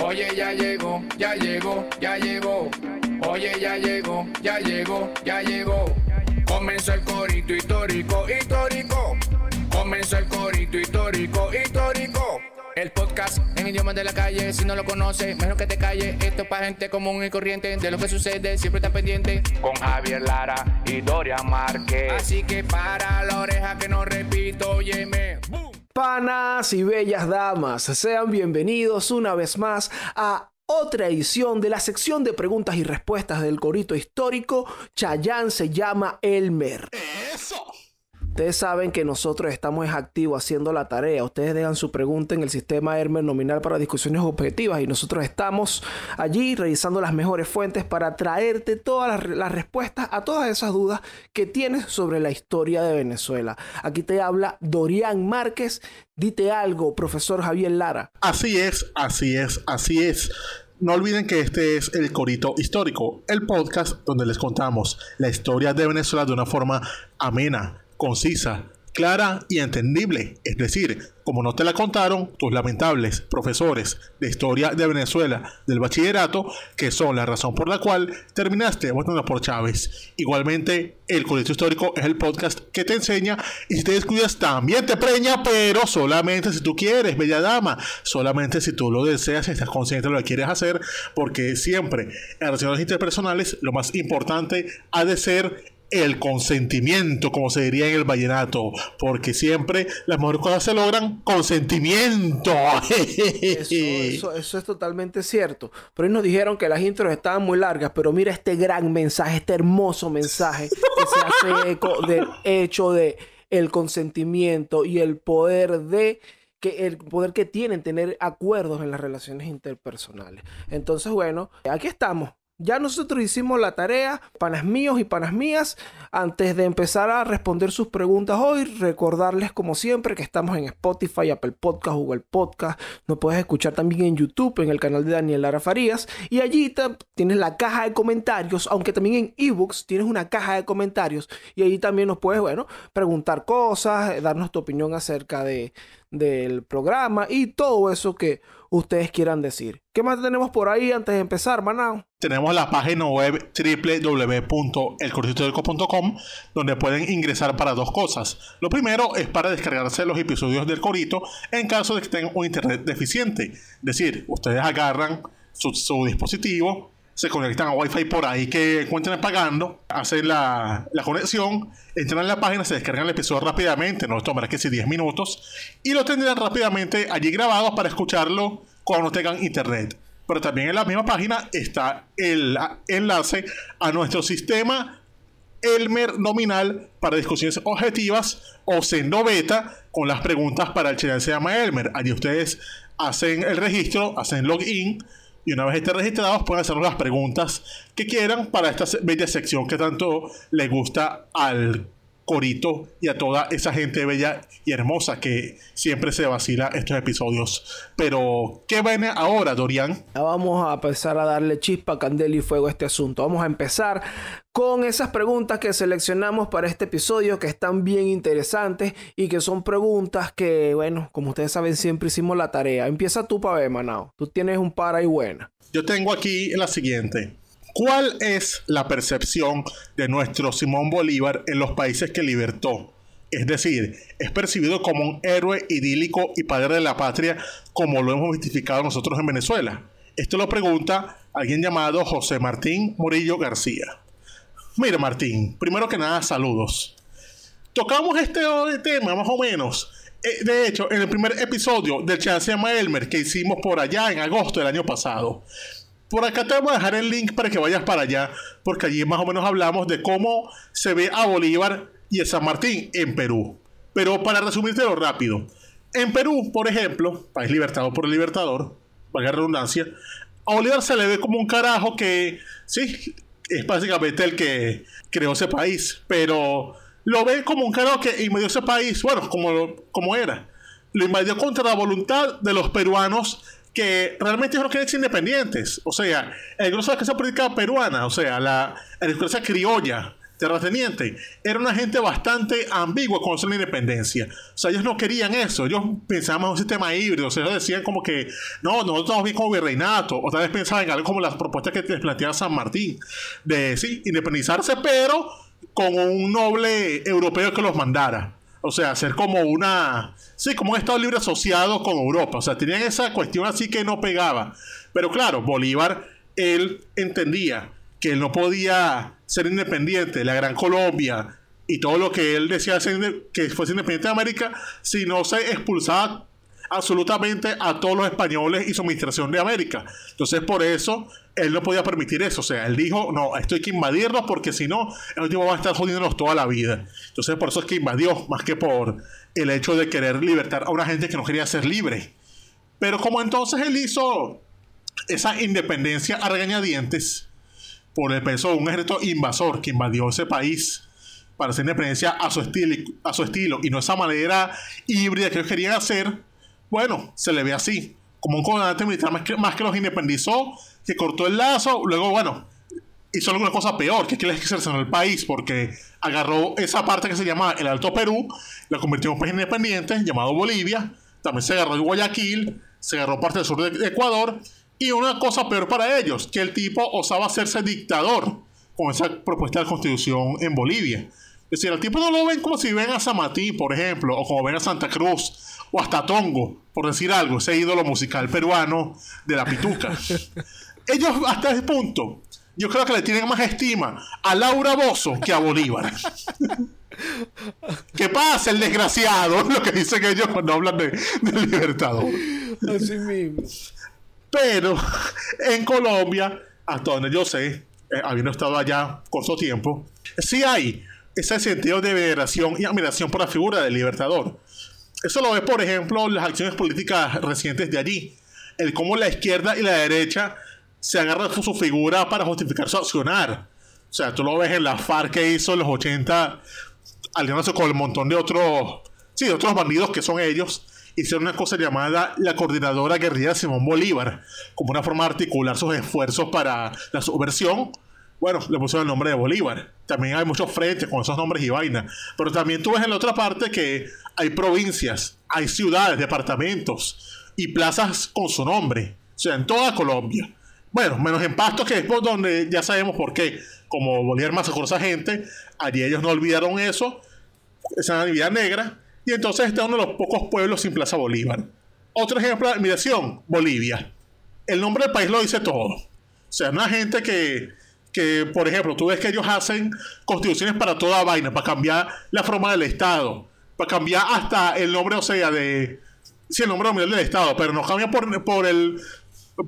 Oye, ya llegó, ya llegó, ya llegó. Oye, ya llegó, ya llegó, ya llegó. Comenzó el corito histórico, histórico. Comenzó el corito histórico, histórico. El podcast en idioma de la calle, si no lo conoces, mejor que te calle. Esto es para gente común y corriente, de lo que sucede, siempre está pendiente. Con Javier Lara y Doria Márquez. Así que para la oreja que no repito, óyeme. ¡Bum! Panas y bellas damas, sean bienvenidos una vez más a otra edición de la sección de preguntas y respuestas del corito histórico. Chayán se llama Elmer. Eso. Ustedes saben que nosotros estamos activos haciendo la tarea. Ustedes dejan su pregunta en el sistema Hermen nominal para discusiones objetivas y nosotros estamos allí revisando las mejores fuentes para traerte todas las respuestas a todas esas dudas que tienes sobre la historia de Venezuela. Aquí te habla Dorian Márquez. Dite algo, profesor Javier Lara. Así es, así es, así es. No olviden que este es El Corito Histórico, el podcast donde les contamos la historia de Venezuela de una forma amena concisa, clara y entendible, es decir, como no te la contaron tus lamentables profesores de historia de Venezuela del bachillerato, que son la razón por la cual terminaste votando por Chávez. Igualmente, el Colegio Histórico es el podcast que te enseña y si te descuidas también te preña, pero solamente si tú quieres, bella dama, solamente si tú lo deseas y estás consciente de lo que quieres hacer, porque siempre en relaciones interpersonales lo más importante ha de ser el consentimiento, como se diría en el vallenato, porque siempre las mejores cosas se logran consentimiento Eso, es totalmente cierto. Pero nos dijeron que las intros estaban muy largas, pero mira este gran mensaje, este hermoso mensaje que se hace eco del hecho de el consentimiento y el poder de que el poder que tienen tener acuerdos en las relaciones interpersonales. Entonces, bueno, aquí estamos ya nosotros hicimos la tarea, panas míos y panas mías. Antes de empezar a responder sus preguntas hoy, recordarles como siempre que estamos en Spotify, Apple Podcast, Google Podcast. Nos puedes escuchar también en YouTube, en el canal de Daniel Arafarías Farías. Y allí tienes la caja de comentarios, aunque también en ebooks tienes una caja de comentarios. Y allí también nos puedes, bueno, preguntar cosas, eh, darnos tu opinión acerca de, del programa y todo eso que ustedes quieran decir. ¿Qué más tenemos por ahí antes de empezar, Manao? Tenemos la página web www.elcoritodelco.com donde pueden ingresar para dos cosas. Lo primero es para descargarse los episodios del Corito en caso de que tengan un internet deficiente. Es decir, ustedes agarran su dispositivo, se conectan a Wi-Fi por ahí que encuentren pagando, hacen la, conexión, entran en la página, se descargan el episodio rápidamente, No tomará que si 10 minutos, y lo tendrán rápidamente allí grabado para escucharlo cuando tengan internet. Pero también en la misma página está el enlace a nuestro sistema Elmer nominal para discusiones objetivas o Sendo Beta con las preguntas para el channel se llama Elmer. Allí ustedes hacen el registro, hacen login y una vez estén registrados, pueden hacernos las preguntas que quieran para esta bella sección que tanto le gusta al y a toda esa gente bella y hermosa que siempre se vacila estos episodios. Pero, ¿qué viene ahora, Dorian? Vamos a empezar a darle chispa, candela y fuego a este asunto. Vamos a empezar con esas preguntas que seleccionamos para este episodio que están bien interesantes y que son preguntas que, bueno, como ustedes saben, siempre hicimos la tarea. Empieza tú, Pabé, Manao. Tú tienes un para y buena. Yo tengo aquí la siguiente. ¿Cuál es la percepción de nuestro Simón Bolívar en los países que libertó? Es decir, es percibido como un héroe idílico y padre de la patria como lo hemos justificado nosotros en Venezuela. Esto lo pregunta alguien llamado José Martín Murillo García. Mire Martín, primero que nada, saludos. Tocamos este tema más o menos. Eh, de hecho, en el primer episodio del Chance a Elmer que hicimos por allá en agosto del año pasado. Por acá te voy a dejar el link para que vayas para allá, porque allí más o menos hablamos de cómo se ve a Bolívar y a San Martín en Perú. Pero para lo rápido, en Perú, por ejemplo, país libertado por el libertador, valga redundancia, a Bolívar se le ve como un carajo que, sí, es básicamente el que creó ese país, pero lo ve como un carajo que invadió ese país, bueno, como, como era. Lo invadió contra la voluntad de los peruanos que realmente no querían ser independientes. O sea, el grueso de la clase política peruana, o sea, la aristocracia criolla, terrateniente, era una gente bastante ambigua con la independencia. O sea, ellos no querían eso, ellos pensaban en un sistema híbrido, o sea, ellos decían como que, no, nosotros estamos bien como virreinato, o tal vez pensaban en algo como las propuestas que les planteaba San Martín, de, sí, independizarse, pero con un noble europeo que los mandara. O sea, hacer como una. Sí, como un Estado libre asociado con Europa. O sea, tenían esa cuestión así que no pegaba. Pero claro, Bolívar, él entendía que no podía ser independiente la Gran Colombia y todo lo que él decía que fuese independiente de América si no se expulsaba absolutamente a todos los españoles y su administración de América. Entonces, por eso él no podía permitir eso. O sea, él dijo, no, esto hay que invadirlos porque si no, el último va a estar jodiéndonos toda la vida. Entonces, por eso es que invadió, más que por el hecho de querer libertar a una gente que no quería ser libre. Pero como entonces él hizo esa independencia a regañadientes por el peso de un ejército invasor que invadió ese país para hacer independencia a su estilo, a su estilo y no esa manera híbrida que ellos querían hacer, bueno, se le ve así, como un comandante militar más que, los independizó, que cortó el lazo, luego, bueno, hizo alguna cosa peor, que es que les en el país, porque agarró esa parte que se llama el Alto Perú, la convirtió en un país independiente llamado Bolivia, también se agarró el Guayaquil, se agarró parte del sur de Ecuador, y una cosa peor para ellos, que el tipo osaba hacerse dictador con esa propuesta de constitución en Bolivia. Es decir, al tipo no lo ven como si ven a Samatí, por ejemplo, o como ven a Santa Cruz, o hasta Tongo, por decir algo, ese ídolo musical peruano de la pituca. Ellos hasta ese punto, yo creo que le tienen más estima a Laura Bozo que a Bolívar. ¿Qué pasa, el desgraciado? Lo que dicen ellos cuando hablan de, Libertador. Así mismo. Pero en Colombia, hasta donde yo sé, eh, habiendo estado allá corto tiempo, sí hay ese sentido de veneración y admiración por la figura del Libertador. Eso lo ves, por ejemplo, en las acciones políticas recientes de allí. El cómo la izquierda y la derecha se agarran su figura para justificar su accionar. O sea, tú lo ves en la FARC que hizo en los 80, aliándose con el montón de otros, sí, de otros bandidos que son ellos, hicieron una cosa llamada la Coordinadora Guerrilla Simón Bolívar, como una forma de articular sus esfuerzos para la subversión bueno, le pusieron el nombre de Bolívar. También hay muchos frentes con esos nombres y vainas. Pero también tú ves en la otra parte que hay provincias, hay ciudades, departamentos y plazas con su nombre. O sea, en toda Colombia. Bueno, menos en Pasto, que es por donde ya sabemos por qué. Como Bolívar más a esa gente, allí ellos no olvidaron eso, esa Navidad negra, y entonces este es uno de los pocos pueblos sin Plaza Bolívar. Otro ejemplo de admiración, Bolivia. El nombre del país lo dice todo. O sea, una gente que que, por ejemplo, tú ves que ellos hacen constituciones para toda vaina, para cambiar la forma del Estado, para cambiar hasta el nombre, o sea, de... Sí, el nombre nominal del Estado, pero no cambia por, por el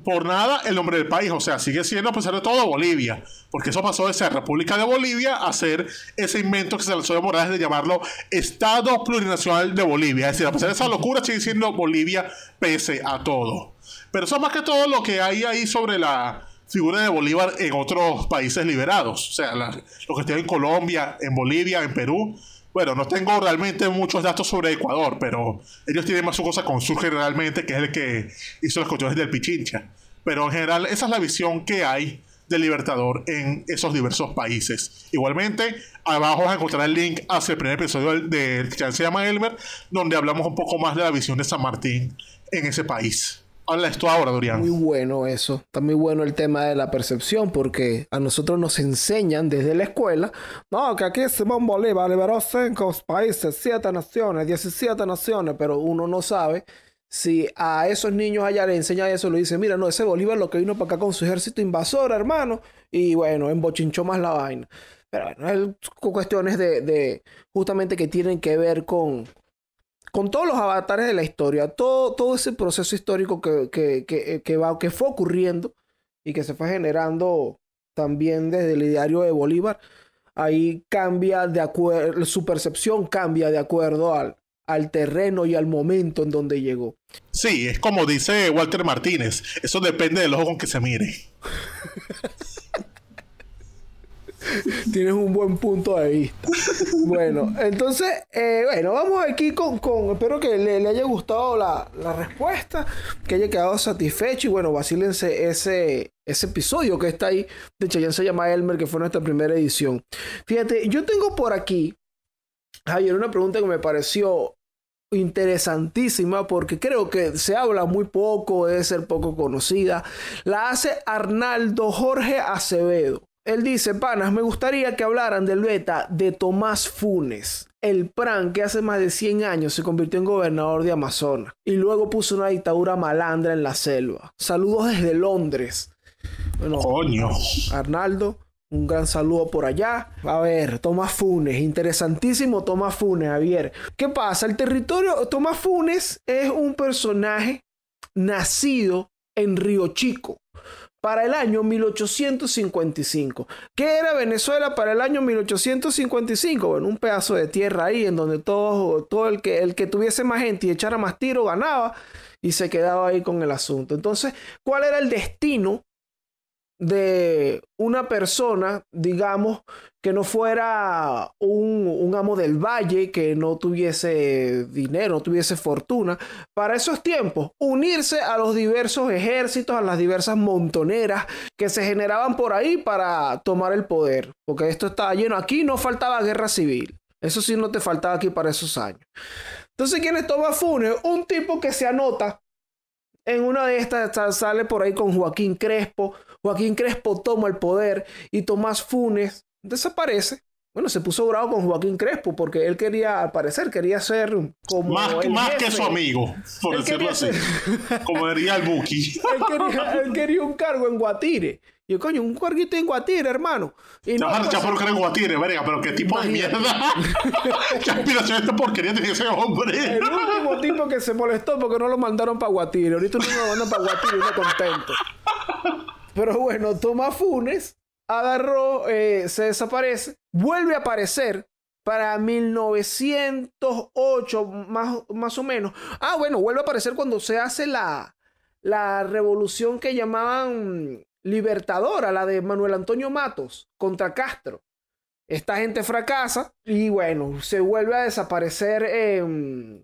por nada el nombre del país, o sea, sigue siendo a pesar de todo Bolivia, porque eso pasó de ser República de Bolivia a ser ese invento que se lanzó de Morales de llamarlo Estado Plurinacional de Bolivia, es decir, a pesar de esa locura sigue siendo Bolivia pese a todo. Pero eso más que todo lo que hay ahí sobre la figura de Bolívar en otros países liberados. O sea, lo los que estén en Colombia, en Bolivia, en Perú. Bueno, no tengo realmente muchos datos sobre Ecuador, pero ellos tienen más su cosa con Surge realmente, que es el que hizo los cuestiones del Pichincha. Pero en general, esa es la visión que hay del Libertador en esos diversos países. Igualmente, abajo vas a encontrar el link hacia el primer episodio de que se llama Elmer, donde hablamos un poco más de la visión de San Martín en ese país. Hablas tú ahora, Durian. Muy bueno eso. Está muy bueno el tema de la percepción porque a nosotros nos enseñan desde la escuela, no, que aquí Simón Bolívar liberó cinco países, siete naciones, 17 naciones, pero uno no sabe si a esos niños allá le enseñan eso, le dicen, mira, no, ese Bolívar lo que vino para acá con su ejército invasor, hermano, y bueno, embochinchó más la vaina. Pero bueno, hay cuestiones de, de justamente que tienen que ver con con todos los avatares de la historia, todo, todo ese proceso histórico que, que, que, eh, va, que fue ocurriendo y que se fue generando también desde el diario de Bolívar, ahí cambia de acuerdo, su percepción cambia de acuerdo al, al terreno y al momento en donde llegó. Sí, es como dice Walter Martínez, eso depende del ojo con que se mire. Tienes un buen punto de vista. Bueno, entonces, eh, bueno, vamos aquí con, con espero que le, haya gustado la, respuesta, que haya quedado satisfecho y bueno, vacílense ese, ese episodio que está ahí de Chayanne se llama Elmer, que fue nuestra primera edición. Fíjate, yo tengo por aquí, Javier, una pregunta que me pareció interesantísima porque creo que se habla muy poco, debe ser poco conocida. La hace Arnaldo Jorge Acevedo. Él dice, panas, me gustaría que hablaran del beta de Tomás Funes, el PRAN que hace más de 100 años se convirtió en gobernador de Amazonas y luego puso una dictadura malandra en la selva. Saludos desde Londres. Bueno, Coño. Arnaldo, un gran saludo por allá. A ver, Tomás Funes, interesantísimo Tomás Funes, Javier. ¿Qué pasa? El territorio, Tomás Funes es un personaje nacido en Río Chico para el año 1855. ¿Qué era Venezuela para el año 1855? Bueno, un pedazo de tierra ahí en donde todo, todo el, que, el que tuviese más gente y echara más tiro ganaba y se quedaba ahí con el asunto. Entonces, ¿cuál era el destino de una persona, digamos, que no fuera un, amo del valle, que no tuviese dinero, no tuviese fortuna, para esos tiempos, unirse a los diversos ejércitos, a las diversas montoneras que se generaban por ahí para tomar el poder, porque esto estaba lleno, aquí no faltaba guerra civil, eso sí no te faltaba aquí para esos años. Entonces, ¿quién es Tomás Funes? Un tipo que se anota en una de estas sale por ahí con Joaquín Crespo, Joaquín Crespo toma el poder y Tomás Funes desaparece. Bueno, se puso bravo con Joaquín Crespo porque él quería, aparecer, quería ser como. Más, que su amigo, por él decirlo así. como diría el Buki. él, quería, un cargo en Guatire. Yo, coño, un carguito en Guatire, hermano. Y no, no vas a por un cargo en Guatire, verga, pero qué tipo de mierda. ¿Qué aspiración esta porquería tiene ese hombre? El último tipo que se molestó porque no lo mandaron para Guatire. Ahorita no lo mandan para Guatire y no contento. Pero bueno, toma Funes agarró, eh, se desaparece, vuelve a aparecer para 1908, más, más o menos. Ah, bueno, vuelve a aparecer cuando se hace la, la revolución que llamaban libertadora, la de Manuel Antonio Matos contra Castro. Esta gente fracasa y bueno, se vuelve a desaparecer em,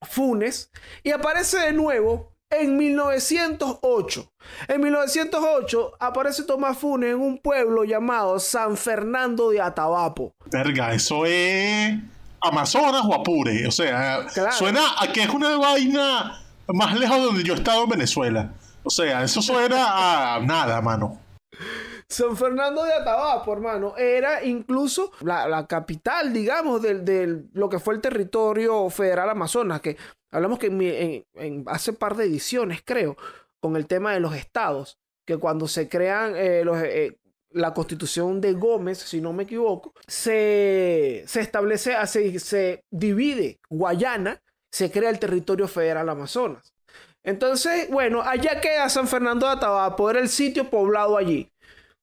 Funes y aparece de nuevo en 1908. En 1908 aparece Tomás Funes en un pueblo llamado San Fernando de Atabapo. Verga, eso es Amazonas o Apure. O sea, suena a que es una vaina más lejos de donde yo he estado en Venezuela. O sea, eso suena a nada, mano. San Fernando de Atabapo, hermano, era incluso la, capital, digamos, de lo que fue el territorio federal Amazonas, que Hablamos que en, en, hace par de ediciones, creo, con el tema de los estados, que cuando se crean eh, eh, la constitución de Gómez, si no me equivoco, se, establece, ah, se, se divide Guayana, se crea el territorio federal Amazonas. Entonces, bueno, allá queda San Fernando de Atabapo, era el sitio poblado allí.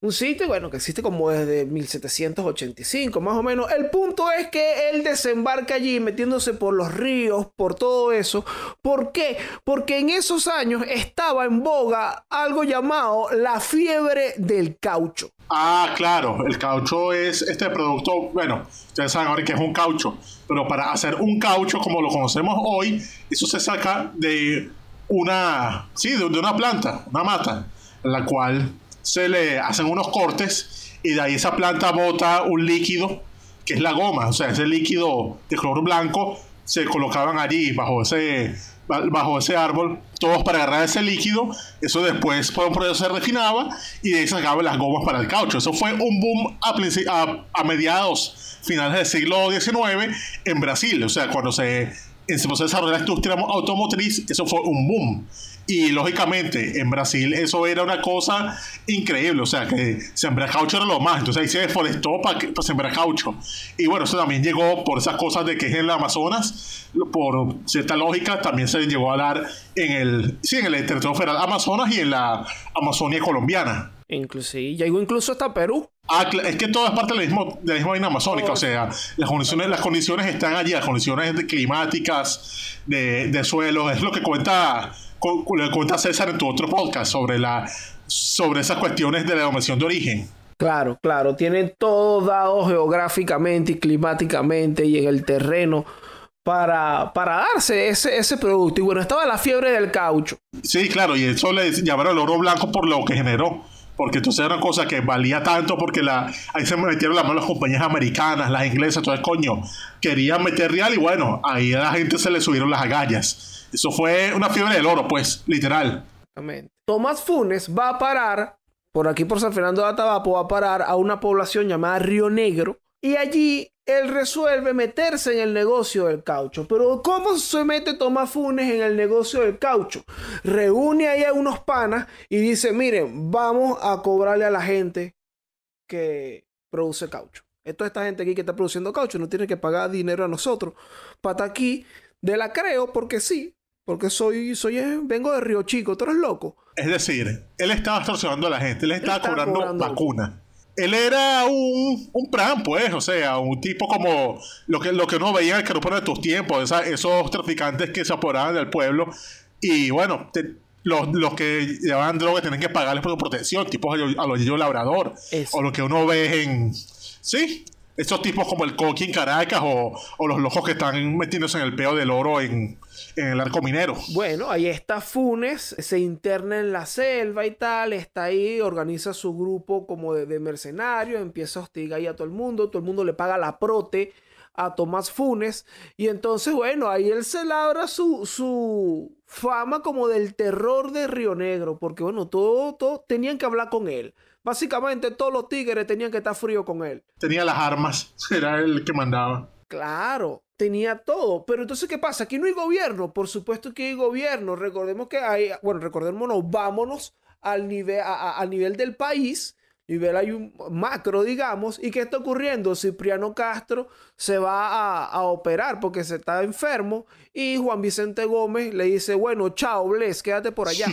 Un sitio, bueno, que existe como desde 1785, más o menos. El punto es que él desembarca allí metiéndose por los ríos, por todo eso. ¿Por qué? Porque en esos años estaba en boga algo llamado la fiebre del caucho. Ah, claro, el caucho es este producto, bueno, ustedes saben ahora que es un caucho, pero para hacer un caucho como lo conocemos hoy, eso se saca de una, sí, de una planta, una mata, en la cual se le hacen unos cortes y de ahí esa planta bota un líquido que es la goma, o sea, ese líquido de color blanco se colocaban allí bajo ese bajo ese árbol, todos para agarrar ese líquido, eso después por un proceso se refinaba y de ahí sacaban las gomas para el caucho. Eso fue un boom a, a mediados, finales del siglo XIX en Brasil, o sea, cuando se empezó a desarrollar la industria automotriz, eso fue un boom. Y lógicamente, en Brasil eso era una cosa increíble. O sea, que sembrar caucho era lo más. Entonces ahí se deforestó para, sembrar caucho. Y bueno, eso también llegó por esas cosas de que es en el Amazonas. Por cierta lógica, también se llegó a dar en el, sí, en el territorio federal Amazonas y en la Amazonia colombiana. Inclusive, llegó incluso hasta Perú. Ah, es que todo es parte de la misma, de vaina amazónica, o sea, las condiciones, las condiciones están allí, las condiciones climáticas, de, de suelo, es lo que cuenta le cuenta César en tu otro podcast sobre, la, sobre esas cuestiones de la denominación de origen. Claro, claro, tienen todo dado geográficamente y climáticamente y en el terreno para, para darse ese, ese producto. Y bueno, estaba la fiebre del caucho. Sí, claro, y eso le llamaron el oro blanco por lo que generó. Porque entonces era una cosa que valía tanto porque la, ahí se metieron las malas compañías americanas, las inglesas, todo el coño, querían meter real y bueno, ahí a la gente se le subieron las agallas. Eso fue una fiebre del oro, pues, literal. Tomás Funes va a parar, por aquí por San Fernando de Atabapo, va a parar a una población llamada Río Negro. Y allí él resuelve meterse en el negocio del caucho. Pero ¿cómo se mete Tomás Funes en el negocio del caucho? Reúne ahí a unos panas y dice, miren, vamos a cobrarle a la gente que produce caucho. esta gente aquí que está produciendo caucho no tiene que pagar dinero a nosotros para aquí de la creo porque sí. Porque soy, soy, eh, vengo de Río Chico, tú eres loco. Es decir, él estaba extorsionando a la gente, él estaba, cobrando, vacunas. Él era un, un pues, o sea, un tipo como lo que, lo que uno veía en el carupano de tus tiempos, esos traficantes que se apoderaban del pueblo. Y bueno, los, los, que llevaban drogas tienen que pagarles por su protección, tipos a los yo labrador. O lo que uno ve en. Sí, Esos tipos como el Coqui en Caracas o, o los locos que están metiéndose en el peo del oro en, en el arco minero. Bueno, ahí está Funes, se interna en la selva y tal, está ahí, organiza su grupo como de, mercenario, empieza a hostigar a todo el mundo, todo el mundo le paga la prote a Tomás Funes. Y entonces, bueno, ahí él se labra su, su fama como del terror de Río Negro, porque bueno, todos tenían que hablar con él. Básicamente todos los tigres tenían que estar frío con él. Tenía las armas, era el que mandaba. Claro, tenía todo. Pero entonces, ¿qué pasa? Aquí no hay gobierno. Por supuesto que hay gobierno. Recordemos que hay, bueno, recordémonos, vámonos al nivel, a, al nivel del país nivel hay un macro, digamos. ¿Y qué está ocurriendo? Cipriano Castro se va a, operar porque se está enfermo y Juan Vicente Gómez le dice, bueno, chao, Bles, quédate por allá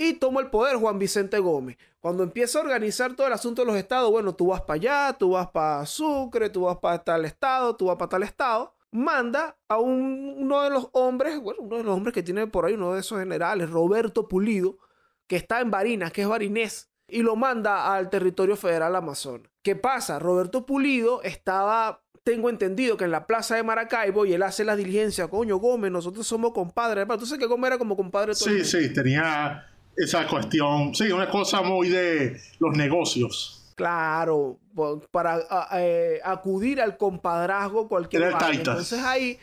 y toma el poder Juan Vicente Gómez. Cuando empieza a organizar todo el asunto de los estados, bueno, tú vas para allá, tú vas para Sucre, tú vas para tal estado, tú vas para tal estado, manda a uno de los hombres, bueno, uno de los hombres que tiene por ahí, uno de esos generales, Roberto Pulido, que está en Barinas, que es barinés, y lo manda al territorio federal Amazon ¿Qué pasa? Roberto Pulido estaba, tengo entendido que en la plaza de Maracaibo y él hace la diligencia, coño Gómez, nosotros somos compadres. Tú sabes que Gómez era como compadre. Todo sí, el sí, tenía esa cuestión. Sí, una cosa muy de los negocios. Claro, para eh, acudir al compadrazgo cualquier Entonces ahí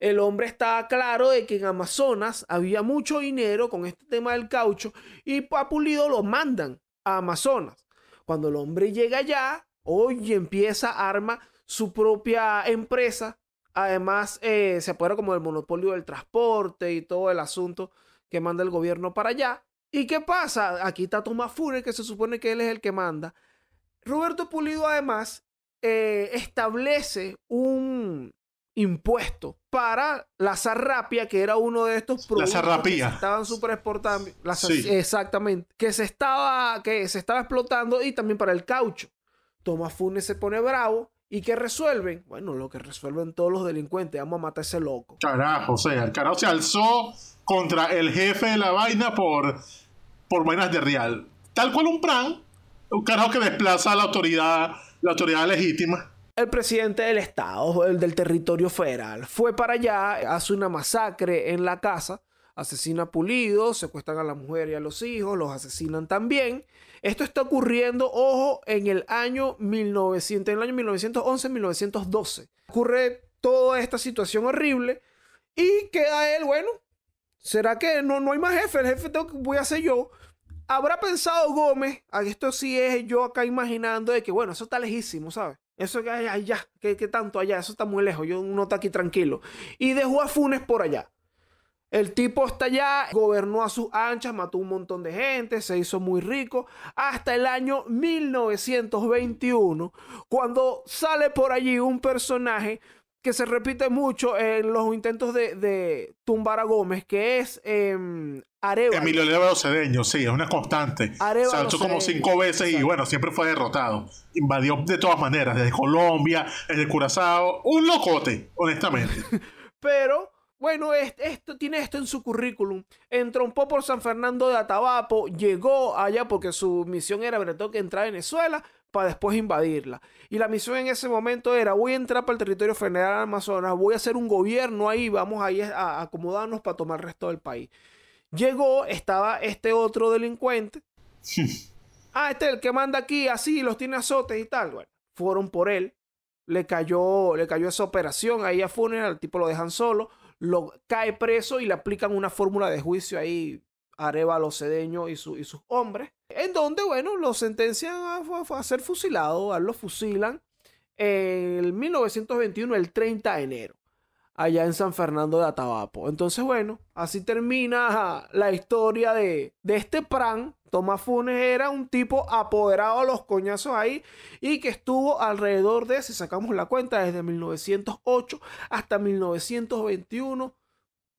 el hombre está claro de que en Amazonas había mucho dinero con este tema del caucho y a Pulido lo mandan a Amazonas. Cuando el hombre llega allá, hoy empieza, arma su propia empresa. Además, eh, se apodera como del monopolio del transporte y todo el asunto que manda el gobierno para allá. ¿Y qué pasa? Aquí está Tomás Funes que se supone que él es el que manda. Roberto Pulido además eh, establece un impuesto para la zarrapia, que era uno de estos productos que estaban super exportando. Exactamente. Que se, estaba, que se estaba explotando y también para el caucho. Tomás Funes se pone bravo ¿Y que resuelven? Bueno, lo que resuelven todos los delincuentes, vamos a matar a ese loco. Carajo, o sea, el carajo se alzó contra el jefe de la vaina por, por vainas de real. Tal cual un plan, un carajo que desplaza a la autoridad, la autoridad legítima. El presidente del estado, el del territorio federal, fue para allá, hace una masacre en la casa asesina a Pulido, secuestran a la mujer y a los hijos, los asesinan también. Esto está ocurriendo, ojo, en el año 1900, en el año 1911, 1912. Ocurre toda esta situación horrible y queda él, bueno, ¿será que no, no hay más jefe? El jefe tengo, voy a ser yo. Habrá pensado Gómez, ah, esto sí es yo acá imaginando de que, bueno, eso está lejísimo, ¿sabes? Eso que hay allá, que, tanto allá, eso está muy lejos, yo no está aquí tranquilo. Y dejó a Funes por allá. El tipo está allá, gobernó a sus anchas, mató un montón de gente, se hizo muy rico, hasta el año 1921, cuando sale por allí un personaje que se repite mucho en los intentos de, tumbar a Gómez, que es eh, Arevalo. Emilio Arevalo Cedeño, sí, es una constante. Arevalo Saltó como cinco veces y bueno, siempre fue derrotado. Invadió de todas maneras, desde Colombia, el Curazao, un locote, honestamente. Pero bueno, tiene esto en su currículum. poco por San Fernando de Atabapo, llegó allá porque su misión era, pero tengo que entrar a Venezuela para después invadirla. Y la misión en ese momento era, voy a entrar para el territorio federal Amazonas, voy a hacer un gobierno ahí, vamos ahí a acomodarnos para tomar el resto del país. Llegó, estaba este otro delincuente. Ah, este es el que manda aquí, así, los tiene azotes y tal. Bueno, fueron por él. Le cayó, le cayó esa operación ahí a Funeral, El tipo lo dejan solo lo cae preso y le aplican una fórmula de juicio ahí Arevalo Cedeño y, y sus hombres, en donde, bueno, lo sentencian a, ser fusilado, a lo fusilan en 1921, el 30 de enero, allá en San Fernando de Atabapo. Entonces, bueno, así termina la historia de, de este pran Tomás Funes era un tipo apoderado a los coñazos ahí y que estuvo alrededor de, si sacamos la cuenta, desde 1908 hasta 1921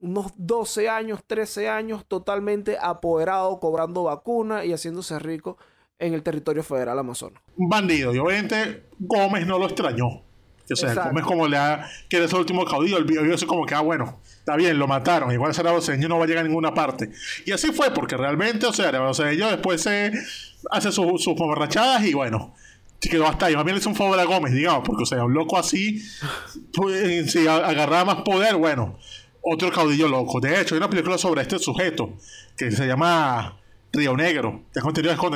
unos 12 años, 13 años, totalmente apoderado, cobrando vacunas y haciéndose rico en el territorio federal amazono. Un bandido, y obviamente Gómez no lo extrañó. O sea, Gómez como le ha, que eres el último caudillo, el vio es como que, ah, bueno, está bien, lo mataron, igual será no va a llegar a ninguna parte. Y así fue, porque realmente, o sea, ellos después se hace sus su borrachadas y bueno, se quedó hasta ahí. Más bien le hizo un favor a Gómez, digamos, porque, o sea, un loco así, pues, si agarraba más poder, bueno, otro caudillo loco. De hecho, hay una película sobre este sujeto que se llama Río Negro. Ya contenido con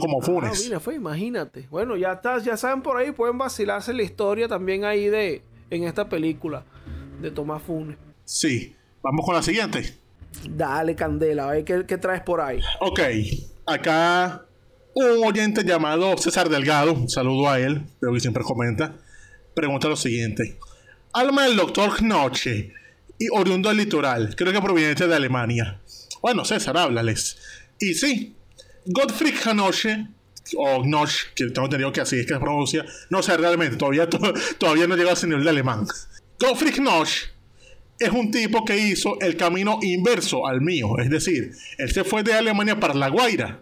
como ah, Funes. fue, imagínate. Bueno, ya estás, ya saben por ahí, pueden vacilarse la historia también ahí de en esta película de Tomás Funes. Sí, vamos con la siguiente. Dale, Candela, a ver qué, traes por ahí. Ok, acá un oyente llamado César Delgado, saludo a él, creo que siempre comenta, pregunta lo siguiente. Alma del doctor Knoche y oriundo del litoral, creo que proviene de Alemania. Bueno, César, háblales. Y sí, Gottfried Hanoche, o Gnosch, que tengo entendido que así es que se pronuncia, no sé realmente, todavía, todavía no llegó a ese de alemán. Gottfried Gnosch es un tipo que hizo el camino inverso al mío, es decir, él se fue de Alemania para La Guaira,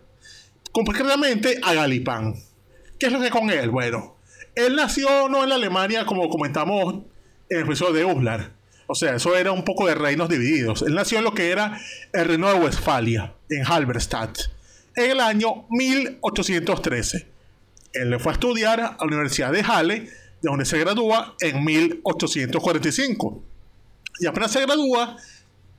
concretamente a Galipán. ¿Qué es lo que con él? Bueno, él nació no en Alemania, como comentamos en el episodio de Uslar, o sea, eso era un poco de reinos divididos. Él nació en lo que era el reino de Westfalia, en Halberstadt, en el año 1813. Él le fue a estudiar a la Universidad de Halle, de donde se gradúa en 1845. Y apenas se gradúa,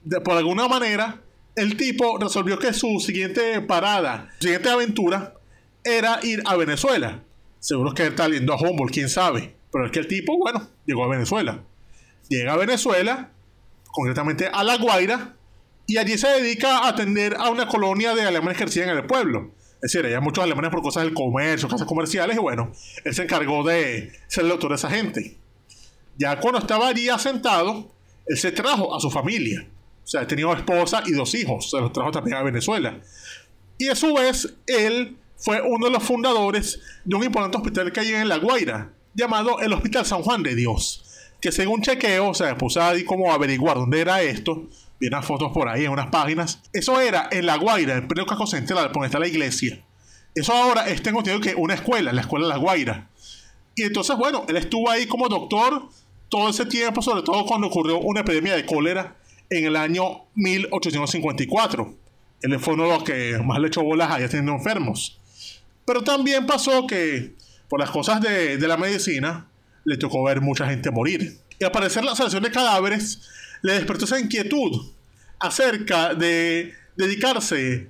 de, por alguna manera, el tipo resolvió que su siguiente parada, su siguiente aventura, era ir a Venezuela. Seguro que él está viendo a Humboldt, quién sabe. Pero es que el tipo, bueno, llegó a Venezuela llega a Venezuela, concretamente a La Guaira, y allí se dedica a atender a una colonia de alemanes que residen en el pueblo. Es decir, había muchos alemanes por cosas del comercio, cosas comerciales, y bueno, él se encargó de ser el doctor de esa gente. Ya cuando estaba allí asentado, él se trajo a su familia. O sea, tenía una esposa y dos hijos, se los trajo también a Venezuela. Y a su vez, él fue uno de los fundadores de un importante hospital que hay en La Guaira, llamado el Hospital San Juan de Dios que según chequeo, o sea, puse ahí como averiguar dónde era esto, vi unas fotos por ahí en unas páginas. Eso era en La Guaira, en pleno casco central, donde está la iglesia. Eso ahora es tengo que una escuela, la escuela de La Guaira. Y entonces, bueno, él estuvo ahí como doctor todo ese tiempo, sobre todo cuando ocurrió una epidemia de cólera en el año 1854. Él fue uno de los que más le echó bolas allá teniendo enfermos. Pero también pasó que, por las cosas de la medicina, le tocó ver mucha gente morir. Y al parecer la selección de cadáveres le despertó esa inquietud acerca de dedicarse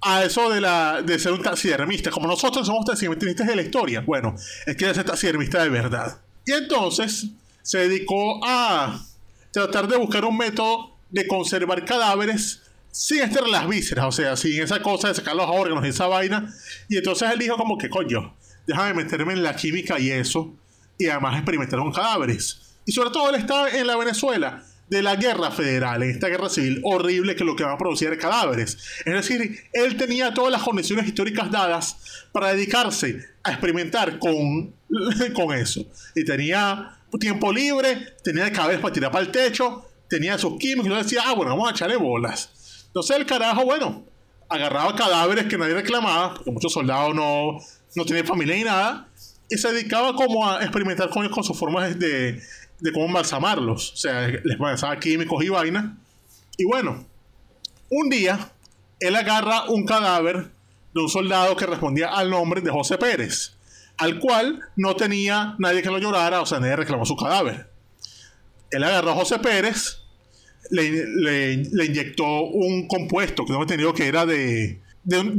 a eso de, la, de ser un taxidermista. Como nosotros somos taxidermistas de la historia. Bueno, ...es que es ser taxidermista de verdad. Y entonces se dedicó a tratar de buscar un método de conservar cadáveres sin estar las vísceras, o sea, sin esa cosa de sacar los órganos y esa vaina. Y entonces él dijo como que, coño, déjame meterme en la química y eso y además experimentaron cadáveres. Y sobre todo él estaba en la Venezuela de la guerra federal, en esta guerra civil horrible que lo que va a producir es cadáveres. Es decir, él tenía todas las condiciones históricas dadas para dedicarse a experimentar con, con eso. Y tenía tiempo libre, tenía cabeza para tirar para el techo, tenía esos químicos, y no decía, ah, bueno, vamos a echarle bolas. Entonces el carajo, bueno, agarraba cadáveres que nadie reclamaba, porque muchos soldados no, no tenían familia ni nada, y se dedicaba como a experimentar con, con sus formas de, de cómo embalsamarlos. O sea, les pasaba químicos y vaina Y bueno, un día él agarra un cadáver de un soldado que respondía al nombre de José Pérez, al cual no tenía nadie que lo llorara, o sea, nadie reclamó su cadáver. Él agarró a José Pérez, le, inyectó un compuesto que tengo entendido que era de,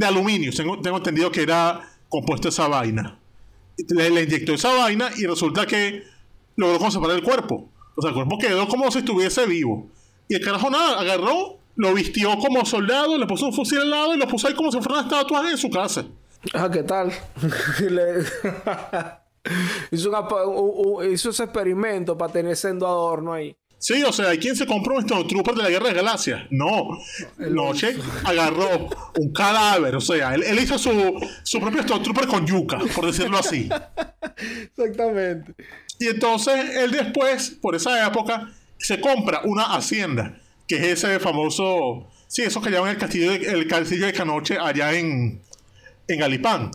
aluminio, tengo, tengo entendido que era compuesto esa vaina le, inyectó esa vaina y resulta que logró conservar el cuerpo. O sea, el cuerpo quedó como si estuviese vivo. Y el carajo nada, agarró, lo vistió como soldado, le puso un fusil al lado y lo puso ahí como si fuera una estatua en su casa. Ah, ¿qué tal? hizo, ese experimento para tener sendo adorno ahí. Sí, o sea, ¿quién se compró un Stormtrooper de la Guerra de Galaxia? No. Noche agarró un cadáver, o sea, él, hizo su, su propio Trooper con yuca, por decirlo así. Exactamente. Y entonces él después, por esa época, se compra una hacienda, que es ese famoso, sí, eso que llaman el castillo de, el castillo de Canoche allá en, en Galipán.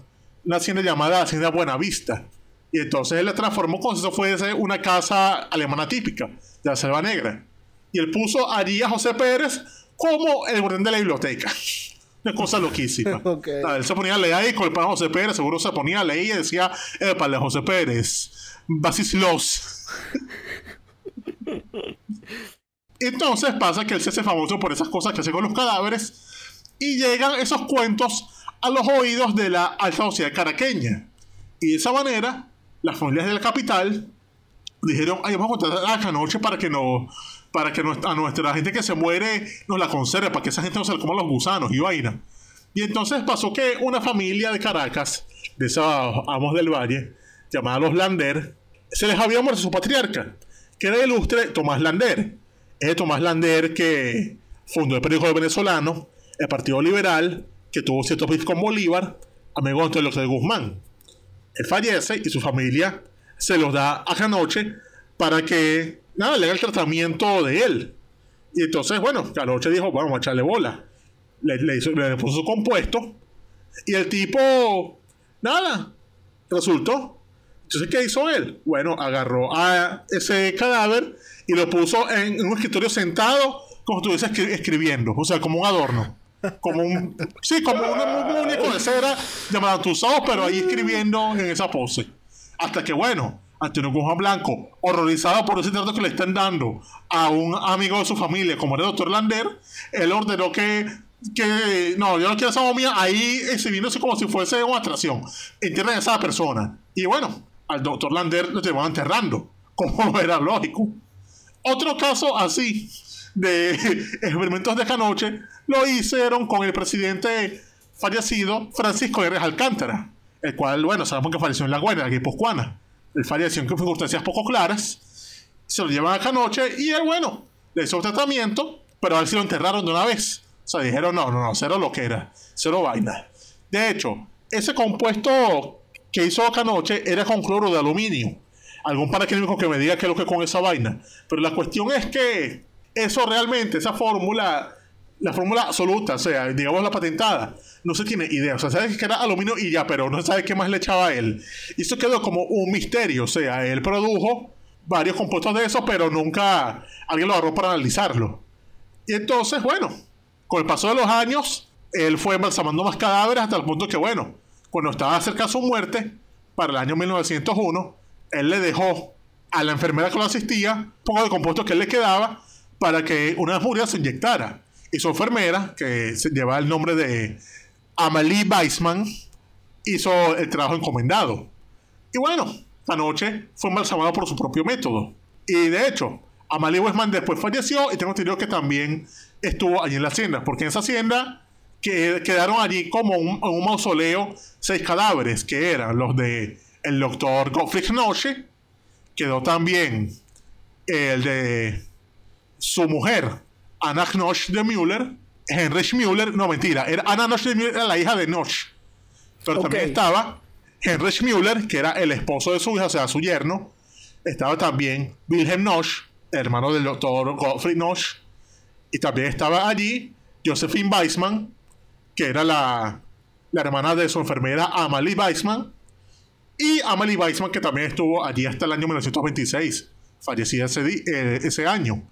Una hacienda llamada Hacienda Buenavista. Y entonces él la transformó como si eso fuese una casa alemana típica, de la selva negra. Y él puso a José Pérez como el orden de la biblioteca. Una cosa loquísima. Él se ponía a leer ahí con el pan José Pérez, seguro se ponía a leer y decía, el pan de José Pérez, Basis los... Entonces pasa que él se hace famoso por esas cosas que hace con los cadáveres y llegan esos cuentos a los oídos de la alta sociedad caraqueña. Y de esa manera las familias de la capital dijeron, ay, vamos a contratar a Canoche para que no para que a nuestra gente que se muere nos la conserve, para que esa gente no se como los gusanos y vaina. Y entonces pasó que una familia de Caracas, de esos amos del valle, llamada los Lander, se les había muerto su patriarca, que era el ilustre Tomás Lander. Es Tomás Lander que fundó el periódico venezolano, el Partido Liberal, que tuvo ciertos bits con Bolívar, amigo de los de Guzmán él eh, fallece y su familia se los da a Canoche para que nada, le haga el tratamiento de él. Y entonces, bueno, Canoche dijo, vamos a echarle bola. Le, le, hizo, le puso su compuesto y el tipo, nada, resultó. Entonces, ¿qué hizo él? Bueno, agarró a ese cadáver y lo puso en, un escritorio sentado como estuviese escribiendo, o sea, como un adorno como un sí como un muñeco de cera llamado ojos, pero ahí escribiendo en esa pose hasta que bueno Antonio Guzmán Blanco horrorizado por ese trato que le están dando a un amigo de su familia como era el doctor Lander él ordenó que que no yo no quiero esa momia ahí exhibiéndose como si fuese una atracción entierren a esa persona y bueno al doctor Lander lo llevaban enterrando como era lógico otro caso así de experimentos de esta noche lo hicieron con el presidente fallecido Francisco R. Alcántara, el cual, bueno, sabemos que falleció en La guerra de Guipuzcoana. El falleció en circunstancias poco claras, se lo llevan a noche y él, bueno, le hizo un tratamiento, pero a él si lo enterraron de una vez. O sea, dijeron, no, no, no, cero lo que era, cero vaina. De hecho, ese compuesto que hizo acá era con cloro de aluminio. Algún paraquímico que me diga qué es lo que es con esa vaina. Pero la cuestión es que eso realmente, esa fórmula, la fórmula absoluta, o sea, digamos la patentada, no se tiene idea. O sea, sabes que era aluminio y ya, pero no sabes qué más le echaba a él. Y eso quedó como un misterio, o sea, él produjo varios compuestos de eso, pero nunca alguien lo agarró para analizarlo. Y entonces, bueno, con el paso de los años, él fue embalsamando más cadáveres hasta el punto que, bueno, cuando estaba cerca de su muerte, para el año 1901, él le dejó a la enfermera que lo asistía poco de compuesto que le quedaba para que una murias se inyectara. Y su enfermera, que lleva el nombre de Amalie Weissman, hizo el trabajo encomendado. Y bueno, anoche noche fue embalsamado por su propio método. Y de hecho, Amalie Weissman después falleció y tengo entendido que también estuvo allí en la hacienda, porque en esa hacienda quedaron allí como un, en un mausoleo seis cadáveres, que eran los de el doctor Gottfried Noche, quedó también el de su mujer, Anna Knosh de Müller, Heinrich Müller, no mentira, era Anna Knoch de Müller era la hija de Knoch, pero también estaba Heinrich Müller, que era el esposo de su hija, o sea, su yerno, estaba también Wilhelm Knoch, hermano del doctor Gottfried Knoch, y también estaba allí Josephine Weissman, que era la, la hermana de su enfermera Amalie Weissman, y Amalie Weissman, que también estuvo allí hasta el año 1926, fallecida ese eh, año.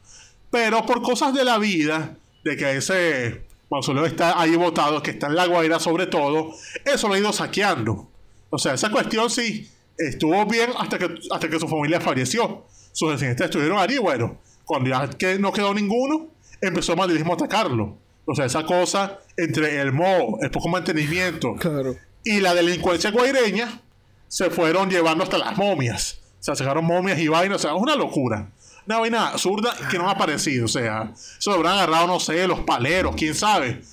Pero por cosas de la vida, de que ese mausoleo está ahí votado que está en la Guaira sobre todo, eso lo ha ido saqueando. O sea, esa cuestión sí estuvo bien hasta que, hasta que su familia falleció. Sus descendientes estuvieron ahí, bueno, cuando ya que no quedó ninguno, empezó el madridismo a atacarlo. O sea, esa cosa entre el moho, el poco mantenimiento claro. y la delincuencia guaireña se fueron llevando hasta las momias. Se sacaron momias y vainas. O sea, es una locura una vaina zurda que no ha aparecido. O sea, se lo habrán agarrado, no sé, los paleros, quién sabe.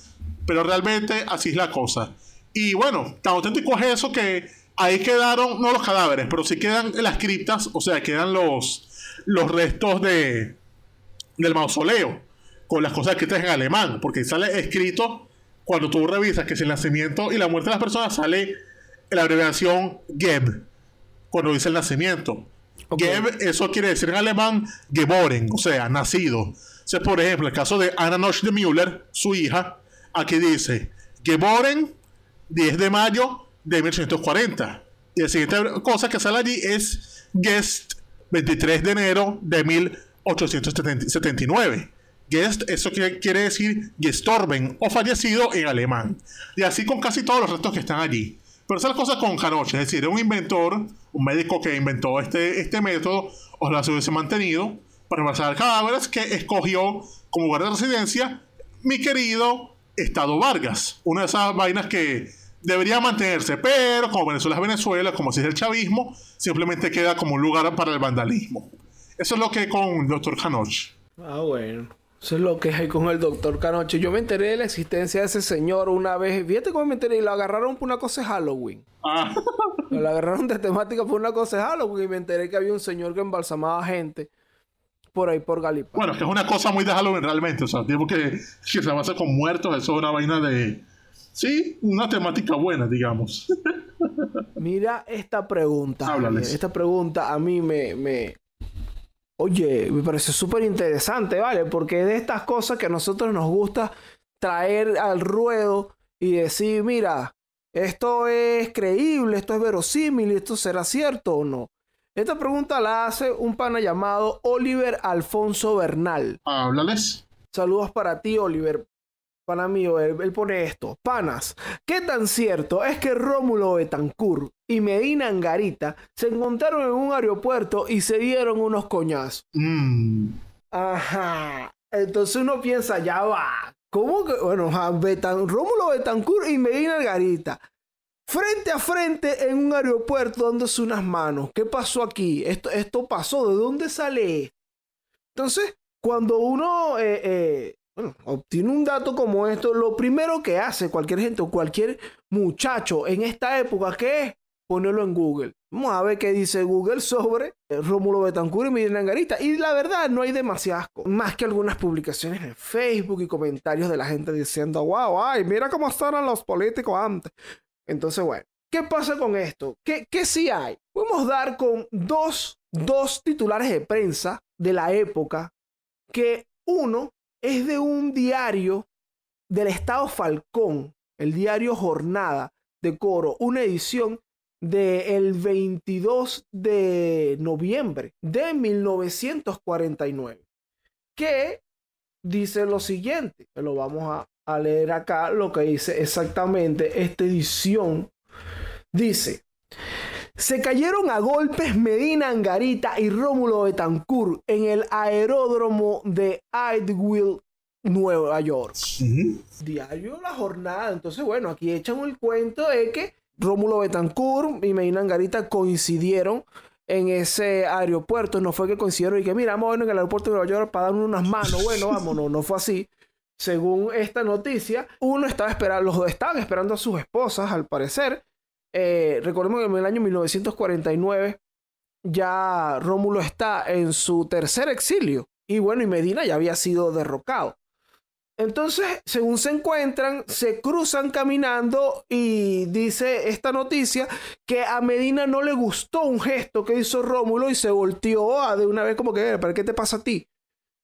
Pero realmente así es la cosa. Y bueno, tan auténtico es eso que ahí quedaron, no los cadáveres, pero sí quedan las criptas, o sea, quedan los, los restos de, del mausoleo, con las cosas que en alemán, porque sale escrito, cuando tú revisas que es el nacimiento y la muerte de las personas, sale la abreviación GEB, cuando dice el nacimiento eso quiere decir en alemán geboren, o sea, nacido. por ejemplo, el caso de Anna Noche de Müller, su hija, aquí dice geboren 10 de mayo de 1840. Y la siguiente cosa que sale allí es gest, 23 de enero de 1879. gest, eso quiere decir gestorben o fallecido en alemán. Y así con casi todos los restos que están allí. Pero esas cosas con Canoche, es decir, un inventor, un médico que inventó este, este método, o la hubiese mantenido para embarazar cadáveres que escogió como lugar de residencia mi querido Estado Vargas. Una de esas vainas que debería mantenerse, pero como Venezuela es Venezuela, como si es el chavismo, simplemente queda como un lugar para el vandalismo. Eso es lo que con Doctor Canoche. Ah, bueno. Eso es lo que hay con el doctor Canoche. Yo me enteré de la existencia de ese señor una vez. Fíjate cómo me enteré. Y lo agarraron por una cosa de Halloween. Ah. Lo agarraron de temática por una cosa de Halloween. Y me enteré que había un señor que embalsamaba gente por ahí por Galipán. Bueno, es que es una cosa muy de Halloween realmente. O sea, tiempo que, que se basa con muertos. Eso es una vaina de. Sí, una temática buena, digamos. Mira esta pregunta. Esta pregunta a mí me, me, Oye, me parece súper interesante, ¿vale? Porque de estas cosas que a nosotros nos gusta traer al ruedo y decir, mira, esto es creíble, esto es verosímil, esto será cierto o no. Esta pregunta la hace un pana llamado Oliver Alfonso Bernal. Háblales. Saludos para ti, Oliver. Pana mío, él, pone esto. Panas, ¿qué tan cierto es que Rómulo Betancourt y Medina Angarita se encontraron en un aeropuerto y se dieron unos coñazos? Mm. Ajá. Entonces uno piensa, ya va. ¿Cómo que? Bueno, Rómulo Betancourt y Medina Angarita. Frente a frente en un aeropuerto dándose unas manos. ¿Qué pasó aquí? Esto, esto pasó. ¿De dónde sale? Entonces, cuando uno eh, eh, bueno, obtiene un dato como esto, lo primero que hace cualquier gente o cualquier muchacho en esta época, que es? Ponerlo en Google. Vamos a ver qué dice Google sobre Rómulo Betancur y Miguel Angarita. Y la verdad, no hay demasiadas Más que algunas publicaciones en Facebook y comentarios de la gente diciendo, wow, ay, mira cómo estaban los políticos antes. Entonces, bueno, ¿qué pasa con esto? ¿Qué, qué sí hay? Podemos dar con dos, dos titulares de prensa de la época que uno es de un diario del estado Falcón, el diario Jornada de Coro, una edición del 22 de noviembre de 1949, que dice lo siguiente, lo vamos a leer acá, lo que dice exactamente esta edición, dice, se cayeron a golpes Medina Angarita y Rómulo Betancourt en el aeródromo de Idlewild, Nueva York. Diario la jornada. Entonces, bueno, aquí echan el cuento de que Rómulo Betancourt y Medina Angarita coincidieron en ese aeropuerto. No fue que coincidieron y que, mira, vamos a en el aeropuerto de Nueva York para darnos unas manos. Bueno, vámonos. No fue así. Según esta noticia, uno estaba esperando, los dos estaban esperando a sus esposas, al parecer, eh, recordemos que en el año 1949 ya Rómulo está en su tercer exilio y bueno, y Medina ya había sido derrocado. Entonces, según se encuentran, se cruzan caminando y dice esta noticia que a Medina no le gustó un gesto que hizo Rómulo y se volteó a de una vez como que, eh, ¿para qué te pasa a ti?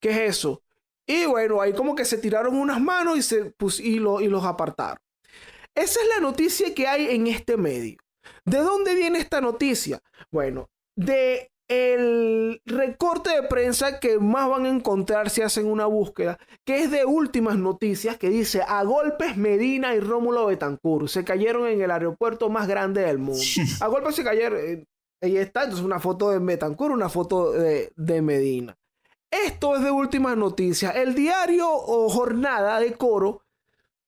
¿Qué es eso? Y bueno, ahí como que se tiraron unas manos y, se, pues, y los apartaron. Esa es la noticia que hay en este medio. ¿De dónde viene esta noticia? Bueno, de el recorte de prensa que más van a encontrar si hacen una búsqueda, que es de últimas noticias, que dice a golpes Medina y Rómulo Betancourt se cayeron en el aeropuerto más grande del mundo. A golpes se cayeron, eh, ahí está, entonces una foto de Betancourt, una foto de, de Medina. Esto es de últimas noticias. El diario o jornada de coro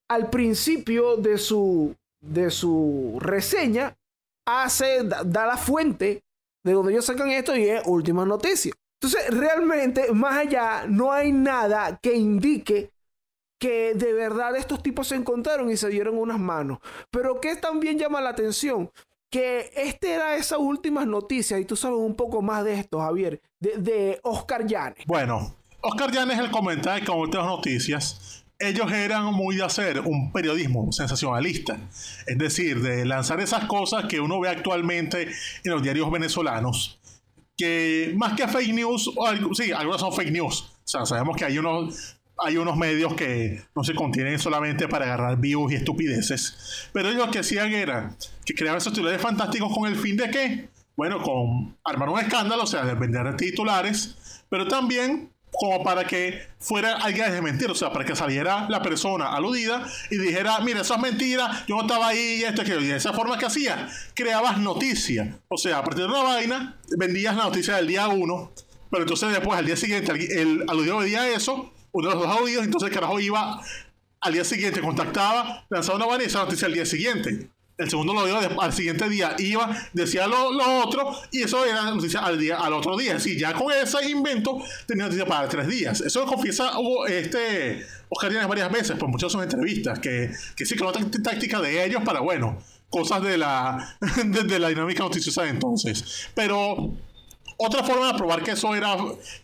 al principio de su, de su reseña, hace, da, la fuente de donde ellos sacan esto y es últimas noticias. Entonces, realmente, más allá, no hay nada que indique que de verdad estos tipos se encontraron y se dieron unas manos. Pero que también llama la atención, que esta era esa última noticia. y tú sabes un poco más de esto, Javier, de, Oscar Llanes. Bueno, Oscar Yanes es el comentario de Últimas noticias, ellos eran muy de hacer un periodismo sensacionalista, es decir, de lanzar esas cosas que uno ve actualmente en los diarios venezolanos, que más que fake news, o, sí, algunas son fake news, o sea, sabemos que hay unos, hay unos medios que no se contienen solamente para agarrar views y estupideces, pero ellos lo que hacían era que creaban esos titulares fantásticos con el fin de qué? bueno, con armar un escándalo, o sea, de vender titulares, pero también como para que fuera alguien de mentir, o sea, para que saliera la persona aludida y dijera, mira, esas es mentira, yo no estaba ahí y esto y de esa forma que hacía, creabas noticias. O sea, a partir de una vaina, vendías la noticia del día uno, pero entonces después, al día siguiente, el, aludido veía eso, uno de los dos aludidos, entonces el carajo iba al día siguiente, contactaba, lanzaba una vaina y esa noticia al día siguiente. El segundo lo dio al siguiente día, iba, decía lo, otro, y eso era noticia al día, al otro día. Si ya con ese invento tenía noticia para tres días. Eso lo confiesa hubo este Oscar Díaz varias veces, por muchas de sus entrevistas, que, que sí que la táctica de ellos para, bueno, cosas de la, la dinámica noticiosa de entonces. Pero otra forma de probar que eso era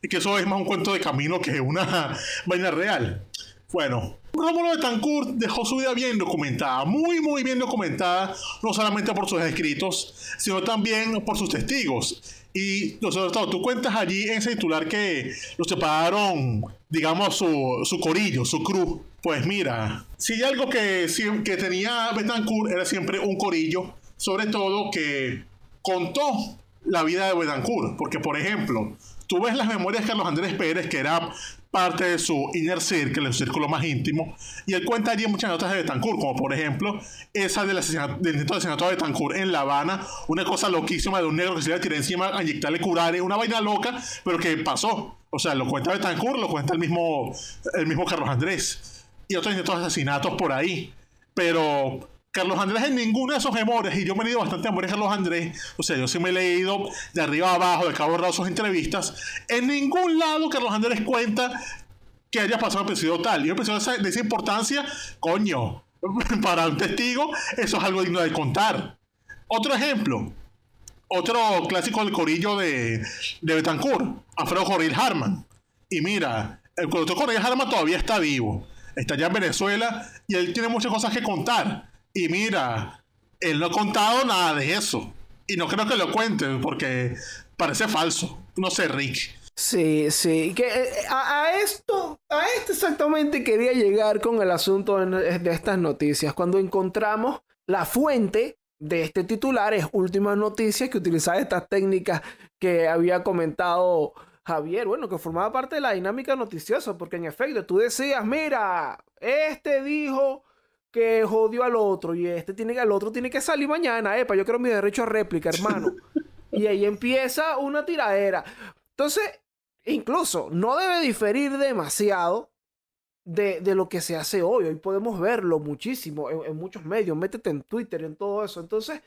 que eso es más un cuento de camino que una vaina real. Bueno, Rómulo Betancourt dejó su vida bien documentada, muy muy bien documentada, no solamente por sus escritos, sino también por sus testigos. Y nosotros, tú cuentas allí en ese titular que lo separaron, digamos, su, su corillo, su cruz. Pues mira, si hay algo que, que tenía Betancourt era siempre un corillo, sobre todo que contó la vida de Betancourt, porque por ejemplo, Tú ves las memorias de Carlos Andrés Pérez, que era parte de su inner circle, el círculo más íntimo, y él cuenta allí muchas notas de Betancourt, como por ejemplo esa del, asesinato, de asesinato de Betancourt en La Habana, una cosa loquísima de un negro que se le tiró encima a inyectarle curare, una vaina loca, pero que pasó. O sea, lo cuenta Betancourt, lo cuenta el mismo, el mismo Carlos Andrés, y otros intentos de asesinatos por ahí. Pero Carlos Andrés en ninguno de esos amores, y yo me he leído bastante amores de Carlos Andrés, o sea, yo sí me he leído de arriba a abajo, de cabo a sus entrevistas, en ningún lado Carlos Andrés cuenta que haya pasado un episodio tal, y un episodio de esa, importancia, coño, para un testigo, eso es algo digno de contar. Otro ejemplo, otro clásico del corillo de, Betancourt, Alfredo Joril Harman. Y mira, el doctor Joril Harman todavía está vivo, está allá en Venezuela, y él tiene muchas cosas que contar y mira, él no ha contado nada de eso. Y no creo que lo cuente, porque parece falso. No sé, Rick. Sí, sí. Que, eh, a, esto, a esto exactamente quería llegar con el asunto de, de estas noticias. Cuando encontramos la fuente de este titular, es Últimas Noticias, que utilizaba estas técnicas que había comentado Javier, bueno, que formaba parte de la dinámica noticiosa, porque en efecto tú decías, mira, este dijo que jodió al otro y este tiene que, al otro tiene que salir mañana, epa, yo quiero mi derecho a réplica, hermano. y ahí empieza una tiradera. Entonces, incluso no debe diferir demasiado de, de, lo que se hace hoy. Hoy podemos verlo muchísimo en, en muchos medios. Métete en Twitter, en todo eso. Entonces,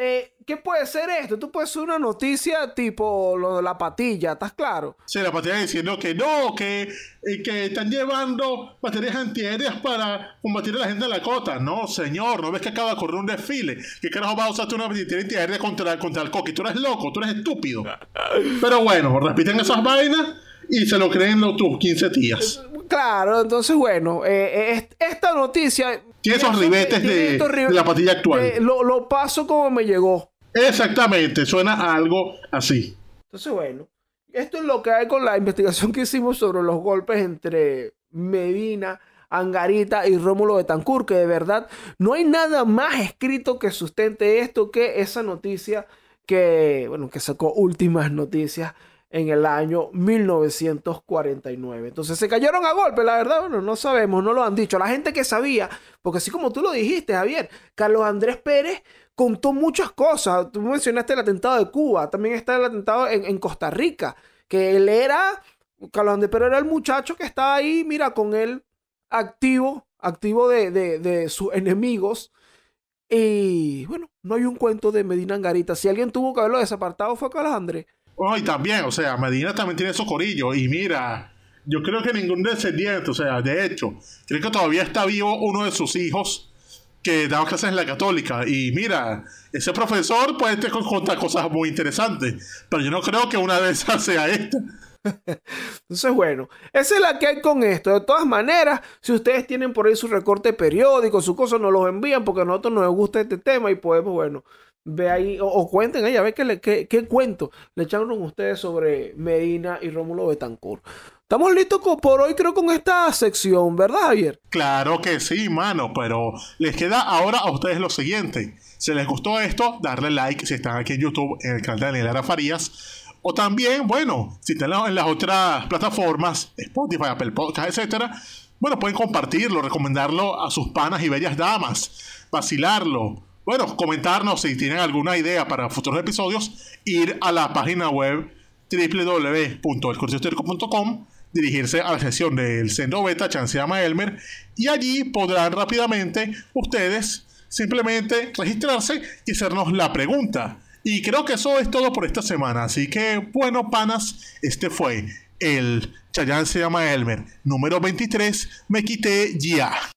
eh, ¿Qué puede ser esto? Tú puedes una noticia tipo la patilla, ¿estás claro? Sí, la patilla diciendo que no, que, eh, que están llevando baterías antiaéreas para combatir a la gente de la cota. No, señor, ¿no ves que acaba de correr un desfile? ¿Qué carajo va a usar una batería antiaérea contra, contra el coqui? Tú eres loco, tú eres estúpido. Pero bueno, repiten esas vainas y se lo creen los tus 15 días. Claro, entonces bueno, eh, esta noticia y esos ribetes de, la patilla actual. lo, paso como me llegó. Exactamente, suena algo así. Entonces, bueno, esto es lo que hay con la investigación que hicimos sobre los golpes entre Medina, Angarita y Rómulo Betancourt, que de verdad no hay nada más escrito que sustente esto que esa noticia que, bueno, que sacó últimas noticias en el año 1949. Entonces se cayeron a golpe, la verdad, bueno, no sabemos, no lo han dicho. La gente que sabía, porque así como tú lo dijiste, Javier, Carlos Andrés Pérez contó muchas cosas. Tú mencionaste el atentado de Cuba, también está el atentado en, Costa Rica, que él era, Carlos Andrés Pérez era el muchacho que estaba ahí, mira, con él activo, activo de, de, de sus enemigos. Y bueno, no hay un cuento de Medina Angarita. Si alguien tuvo que haberlo desapartado fue Carlos Andrés. Oh, y también, o sea, Medina también tiene esos corillos. Y mira, yo creo que ningún descendiente, o sea, de hecho, creo que todavía está vivo uno de sus hijos que daba clases en la católica. Y mira, ese profesor puede te contar cosas muy interesantes, pero yo no creo que una de esas sea esta. Entonces, bueno, esa es la que hay con esto. De todas maneras, si ustedes tienen por ahí su recorte periódico, su cosa, nos los envían porque a nosotros nos gusta este tema y podemos, bueno, ve ahí, o, cuenten ella, ve que qué, qué cuento le echaron ustedes sobre Medina y Rómulo Betancourt. Estamos listos por hoy, creo, con esta sección, ¿verdad, Javier? Claro que sí, mano, pero les queda ahora a ustedes lo siguiente. Si les gustó esto, darle like si están aquí en YouTube, en el canal de Daniel Arafarías Farías. O también, bueno, si están en las otras plataformas, Spotify, Apple Podcast, etcétera, bueno, pueden compartirlo, recomendarlo a sus panas y bellas damas, vacilarlo, bueno, comentarnos si tienen alguna idea para futuros episodios, ir a la página web www.elcursiohistórico.com dirigirse a la sección del Centro Beta, Chance Elmer, y allí podrán rápidamente ustedes simplemente registrarse y hacernos la pregunta. Y creo que eso es todo por esta semana. Así que, bueno, panas, este fue el Chayán llama Elmer, número 23. Me quité ya.